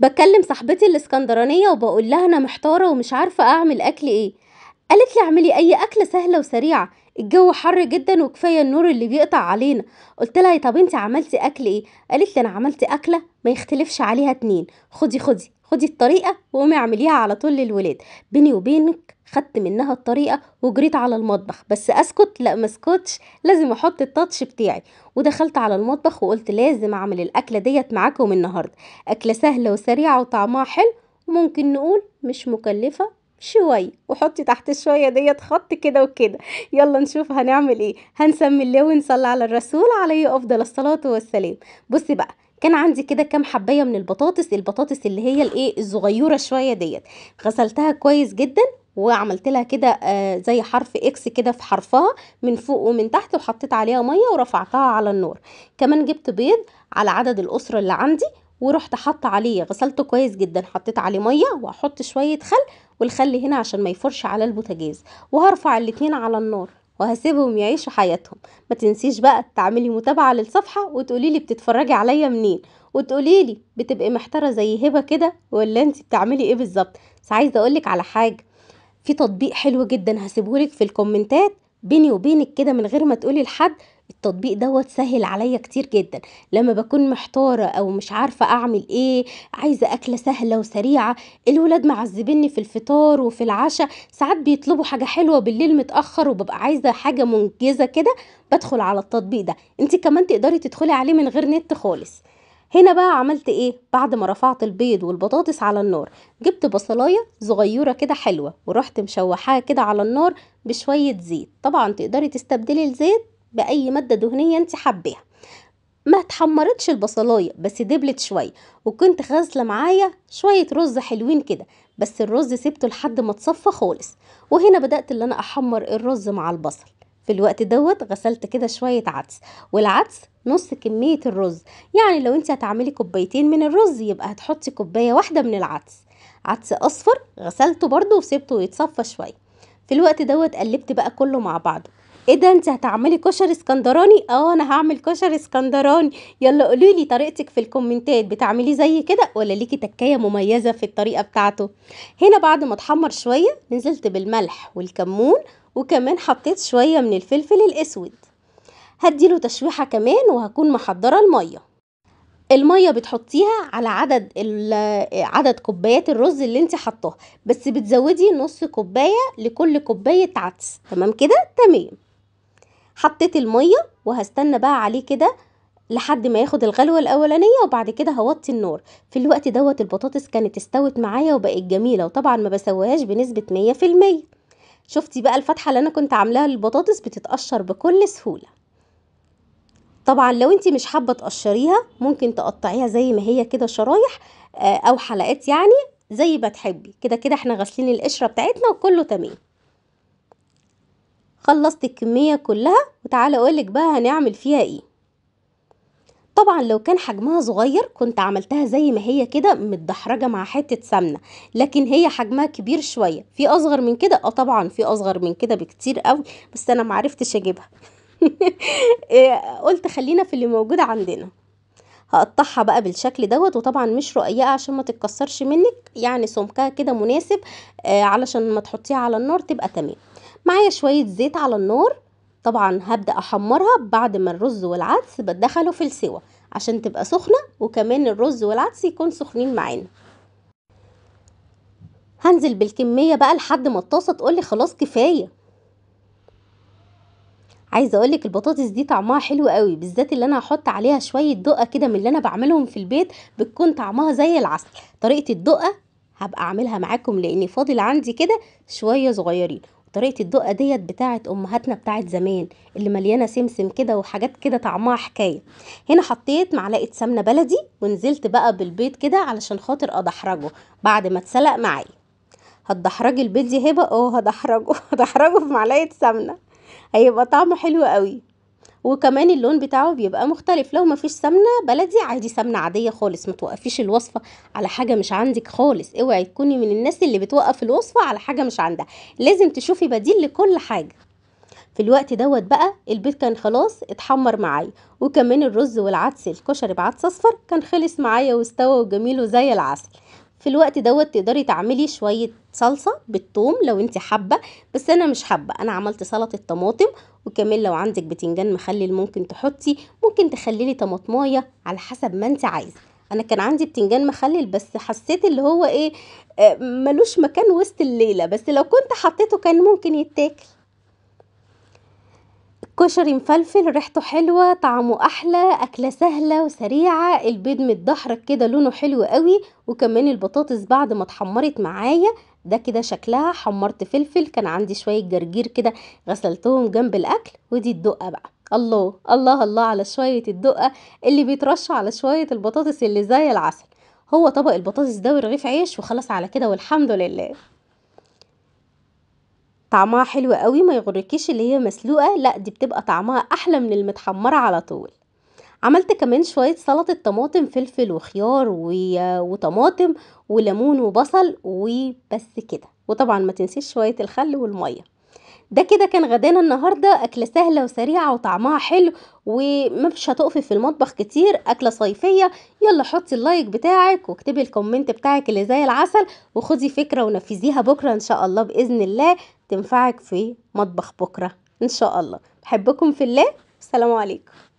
بكلم صاحبتي الاسكندرانية وبقول لها أنا محتارة ومش عارفة أعمل أكل إيه قالت لي اعملي أي أكلة سهلة وسريعة الجو حر جدا وكفاية النور اللي بيقطع علينا قلت لها طب انت عملتي أكل إيه قالت لي أنا عملت أكلة ما يختلفش عليها اتنين خدي خدي خدي الطريقه وقومي اعمليها على طول للولاد بيني وبينك خدت منها الطريقه وجريت على المطبخ بس اسكت لا ما اسكتش لازم احط التاتش بتاعي ودخلت على المطبخ وقلت لازم اعمل الاكله ديت معاكم النهارده اكله سهله وسريعه وطعمها حلو وممكن نقول مش مكلفه شوية وحطي تحت الشوية ديت خط كده وكده يلا نشوف هنعمل ايه هنسمي الله ونصلي على الرسول عليه افضل الصلاة والسلام بصي بقى كان عندي كده كام حبايه من البطاطس البطاطس اللي هي الايه الصغيره شويه ديت غسلتها كويس جدا وعملت لها كده آه، زي حرف اكس كده في حرفها من فوق ومن تحت وحطيت عليها ميه ورفعتها على النار كمان جبت بيض على عدد الاسره اللي عندي ورحت حاطه عليه غسلته كويس جدا حطيت عليه ميه واحط شويه خل والخل هنا عشان ما يفرش على البوتاجاز وهرفع الاتنين على النار وهسيبهم يعيشوا حياتهم ما تنسيش بقى تعملي متابعة للصفحة وتقوليلي بتتفرجي عليا منين وتقوليلي بتبقي محتارة زي هبة كده ولا انت بتعملي ايه بالظبط بس عايزة اقولك على حاجة في تطبيق حلو جدا هسيبهولك في الكومنتات بيني وبينك كده من غير ما تقولي لحد التطبيق دوت سهل عليا كتير جدا لما بكون محتارة او مش عارفة اعمل ايه عايزة اكلة سهلة وسريعة الولاد معذبيني في الفطار وفي العشاء ساعات بيطلبوا حاجة حلوة بالليل متأخر وببقى عايزة حاجة منجزة كده بدخل على التطبيق ده انت كمان تقدري تدخلي عليه من غير نت خالص هنا بقى عملت ايه بعد ما رفعت البيض والبطاطس على النار جبت بصلايه صغيره كده حلوه ورحت مشوحاها كده على النار بشويه زيت طبعا تقدري تستبدلي الزيت باي ماده دهنيه انت حبيها ما تحمرتش البصلايه بس دبلت شويه وكنت غاسله معايا شويه رز حلوين كده بس الرز سبته لحد ما اتصفى خالص وهنا بدات ان انا احمر الرز مع البصل في الوقت دوت غسلت كده شويه عدس والعدس نص كميه الرز يعني لو انت هتعملي كوبايتين من الرز يبقى هتحطي كوبايه واحده من العدس عدس اصفر غسلته برده وسبته يتصفى شويه في الوقت دوت قلبت بقى كله مع بعضه ايه ده انت هتعملي كشر اسكندراني اه انا هعمل كشر اسكندراني يلا قولي لي طريقتك في الكومنتات بتعمليه زي كده ولا ليكي تكايه مميزه في الطريقه بتاعته هنا بعد ما اتحمر شويه نزلت بالملح والكمون وكمان حطيت شويه من الفلفل الاسود هديله تشويحه كمان وهكون محضره الميه الميه بتحطيها على عدد عدد كوبايات الرز اللي انت حطاها بس بتزودي نص كوبايه لكل كوبايه عدس تمام كده تمام حطيت المية وهستنى بقى عليه كده لحد ما ياخد الغلوة الأولانية وبعد كده هوطي النار في الوقت دوت البطاطس كانت استوت معايا وبقت جميلة وطبعا ما بسويهاش بنسبة مية في المية شفتي بقى الفتحة اللي أنا كنت عاملاها للبطاطس بتتقشر بكل سهولة طبعا لو انت مش حابة تقشريها ممكن تقطعيها زي ما هي كده شرايح آه، أو حلقات يعني زي ما تحبي كده كده احنا غسلين القشرة بتاعتنا وكله تمام خلصت الكمية كلها وتعالى اقولك بقى هنعمل فيها ايه طبعا لو كان حجمها صغير كنت عملتها زي ما هي كده متدحرجة مع حتة سمنة لكن هي حجمها كبير شوية في اصغر من كده اه طبعا في اصغر من كده بكتير قوي بس انا معرفتش اجيبها آه، قلت خلينا في اللي موجود عندنا هقطعها بقى بالشكل دوت وطبعا مش رقيقه عشان ما تتكسرش منك يعني سمكها كده مناسب آه، علشان ما تحطيها على النار تبقى تمام معايا شوية زيت على النار طبعا هبدأ أحمرها بعد ما الرز والعدس بتدخلوا في السوا عشان تبقى سخنة وكمان الرز والعدس يكون سخنين معانا هنزل بالكمية بقى لحد ما الطاسة تقولي خلاص كفاية عايزة اقولك البطاطس دي طعمها حلو قوي بالذات اللي انا هحط عليها شوية دقة كده من اللي انا بعملهم في البيت بتكون طعمها زي العسل طريقة الدقة هبقى اعملها معاكم لان فاضل عندي كده شوية صغيرين طريقه الدقه ديت بتاعه امهاتنا بتاعه زمان اللي مليانه سمسم كده وحاجات كده طعمها حكايه هنا حطيت معلقه سمنه بلدي ونزلت بقى بالبيض كده علشان خاطر ادحرجه بعد ما اتسلق معايا هتدحرجي البيض يا هبه اه هدحرجه هدحرجه في معلقه سمنه هيبقى طعمه حلو قوي وكمان اللون بتاعه بيبقى مختلف لو مفيش سمنه بلدي عادي سمنه عاديه خالص ما توقفيش الوصفه على حاجه مش عندك خالص اوعي تكوني من الناس اللي بتوقف الوصفه على حاجه مش عندها لازم تشوفي بديل لكل حاجه في الوقت دوت بقى البيض كان خلاص اتحمر معايا وكمان الرز والعدس الكشري بعدس اصفر كان خلص معايا واستوى وجميل وزي العسل في الوقت دوت تقدري تعملي شويه صلصه بالثوم لو انت حابه بس انا مش حابه انا عملت سلطه طماطم وكمان لو عندك بتنجان مخلل ممكن تحطي ممكن تخللي طماطمايه على حسب ما انت عايزه انا كان عندي بتنجان مخلل بس حسيت اللي هو ايه آه، ملوش مكان وسط الليله بس لو كنت حطيته كان ممكن يتاكل كشري مفلفل ريحته حلوة طعمه أحلى أكلة سهلة وسريعة البيض متدحرج كده لونه حلو قوي وكمان البطاطس بعد ما اتحمرت معايا ده كده شكلها حمرت فلفل كان عندي شوية جرجير كده غسلتهم جنب الأكل ودي الدقة بقى الله الله الله على شوية الدقة اللي بيترش على شوية البطاطس اللي زي العسل هو طبق البطاطس ده ورغيف عيش وخلاص على كده والحمد لله طعمها حلو قوي ما يغركيش اللي هي مسلوقه لا دي بتبقى طعمها احلى من المتحمره على طول عملت كمان شويه سلطه طماطم فلفل وخيار و... آه، وطماطم وليمون وبصل وبس كده وطبعا ما تنسيش شويه الخل والميه ده كده كان غدانا النهارده اكله سهله وسريعه وطعمها حلو ومش هتقفي في المطبخ كتير اكله صيفيه يلا حطي اللايك بتاعك واكتبي الكومنت بتاعك اللي زي العسل وخدي فكره ونفذيها بكره ان شاء الله باذن الله تنفعك في مطبخ بكره ان شاء الله بحبكم في الله السلام عليكم